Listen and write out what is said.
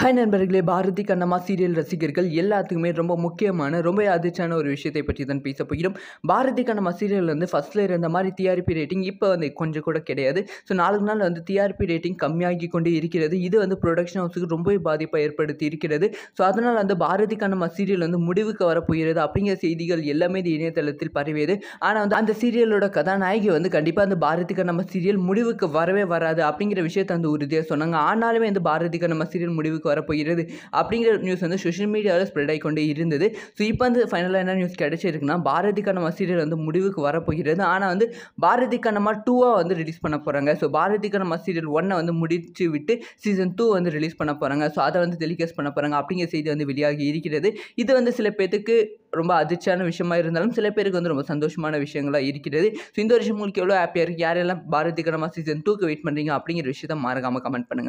hi நண்பர்களே Bharathi Kannamma serial ரசிகர்கள் எல்லாத்துக்குமே ரொம்ப முக்கியமான ரொம்ப அதிர்ச்சியான ஒரு விஷயத்தை பற்றி தான் பேச போகிறோம் பாரதி கண்ணம்மா சீரியல் வந்து ஃபஸ்ட்டில் இருந்த மாதிரி டிஆர்பி ரேட்டிங் இப்போ வந்து கொஞ்சம் கூட கிடையாது ஸோ நாளுக்கு நாள் வந்து டிஆர்பி ரேட்டிங் கம்மியாகி கொண்டே இருக்கிறது இது வந்து ப்ரொடக்ஷன் ஹவுஸுக்கு ரொம்பவே பாதிப்பை ஏற்படுத்தி இருக்கிறது ஸோ அதனால் வந்து பாரதி கண்ணம்மா சீரியல் வந்து முடிவுக்கு வரப்போகிறது அப்படிங்கிற செய்திகள் எல்லாமே இந்த இணையதளத்தில் பரவியது ஆனால் வந்து அந்த சீரியலோட கதாநாயகி வந்து கண்டிப்பாக அந்த பாரதி கண்ணம்மா சீரியல் முடிவுக்கு வரவே வராது அப்படிங்கிற விஷயத்தை வந்து உறுதியாக சொன்னாங்க ஆனாலுமே அந்த பாரதி கண்ணம்மா சீரியல் முடிவுக்கு முடிவுக்கு வரப்போகிறது அப்படிங்கிற நியூஸ் வந்து சோஷியல் மீடியாவில் ஸ்ப்ரெட் ஆகிக்கொண்டே இருந்தது ஸோ இப்போ வந்து ஃபைனலாக என்ன நியூஸ் கிடச்சிருக்குன்னா பாரதிக்கான மசீரியல் வந்து முடிவுக்கு வரப்போகிறது ஆனால் வந்து பாரதி கண்ணம்மா டூவாக வந்து ரிலீஸ் பண்ண போகிறாங்க ஸோ பாரதி கண்ணம்மா சீரியல் ஒன்னை வந்து முடிச்சு விட்டு சீசன் டூ வந்து ரிலீஸ் பண்ண போகிறாங்க ஸோ அதை வந்து டெலிகாஸ்ட் பண்ண போகிறாங்க அப்படிங்கிற செய்தி வந்து வெளியாகி இருக்கிறது இது வந்து சில பேத்துக்கு ரொம்ப அதிர்ச்சியான விஷயமா இருந்தாலும் சில பேருக்கு வந்து ரொம்ப சந்தோஷமான விஷயங்களாக இருக்கிறது ஸோ இந்த வருஷம் உங்களுக்கு எவ்வளோ ஹாப்பியாக இருக்குது யாரெல்லாம் பாரதி கண்ணம்மா சீசன் டூக்கு வெயிட் பண்ணுறீங்க அப்படிங்கிற விஷயத்த மறக்காமல் கமெண்ட் பண்ணுங்கள்